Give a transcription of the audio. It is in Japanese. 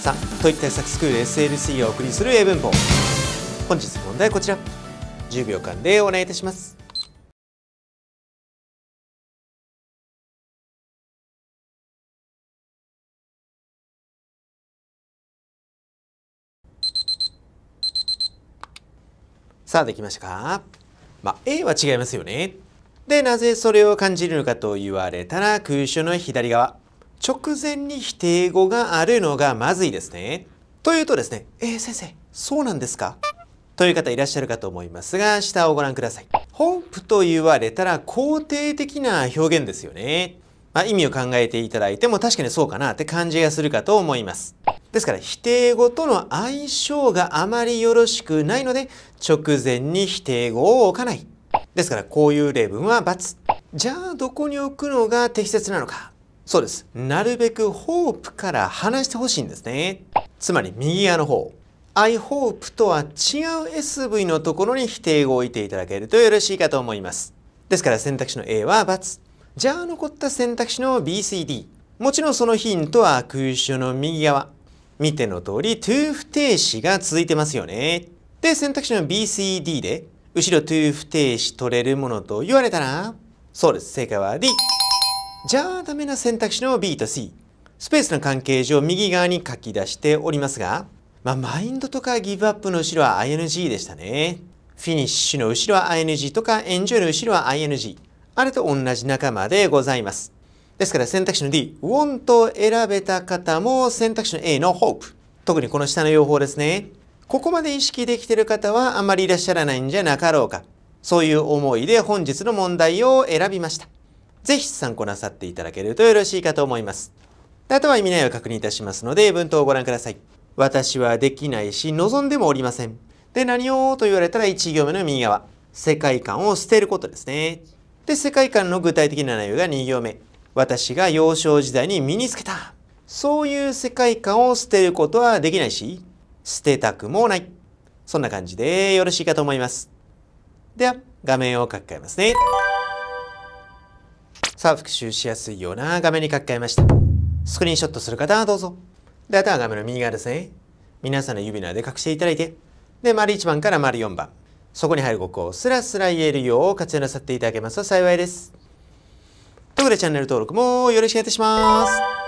さあ、といった対策スクール SLC がお送りする英文法。本日問題はこちら。10秒間でお願いいたします。さあ、できましたかまあ、A は違いますよね。で、なぜそれを感じるのかと言われたら、空所の左側。直前に否定語があるのがまずいですね。というとですね、えー、先生、そうなんですかという方いらっしゃるかと思いますが、下をご覧ください。ホープと言われたら肯定的な表現ですよね。まあ、意味を考えていただいても確かにそうかなって感じがするかと思います。ですから否定語との相性があまりよろしくないので直前に否定語を置かない。ですからこういう例文は×。じゃあどこに置くのが適切なのかそうです。なるべくホープから離してほしいんですね。つまり右側の方。I hope とは違う SV のところに否定語を置いていただけるとよろしいかと思います。ですから選択肢の A は×。じゃあ残った選択肢の BCD。もちろんそのヒントは空襲の右側。見ての通り to 不定詞が続いてますよね。で、選択肢の BCD で、後ろ to 不定詞取れるものと言われたら、そうです。正解は D。じゃあダメな選択肢の B と C。スペースの関係上右側に書き出しておりますが、まあ、マインドとかギブアップの後ろは ING でしたね。フィニッシュの後ろは ING とかエンジョイの後ろは ING。あれと同じ仲間でございます。ですから選択肢の D、want を選べた方も選択肢の A の hope。特にこの下の用法ですね。ここまで意識できている方はあまりいらっしゃらないんじゃなかろうか。そういう思いで本日の問題を選びました。ぜひ参考なさっていただけるとよろしいかと思います。あとは意味内容を確認いたしますので、文頭をご覧ください。私はできないし、望んでもおりません。で、何をと言われたら1行目の右側。世界観を捨てることですね。で、世界観の具体的な内容が2行目。私が幼少時代に身につけた。そういう世界観を捨てることはできないし、捨てたくもない。そんな感じでよろしいかと思います。では、画面を書き換えますね。さあ、復習しやすいような画面に書き換えました。スクリーンショットする方はどうぞ。で、あとは画面の右側ですね。皆さんの指ので隠していただいて、で、丸1番から丸4番。そこに入る語句をスラスラ言えるよう活用なさっていただけますと幸いです。ということでチャンネル登録もよろしくお願いいたします。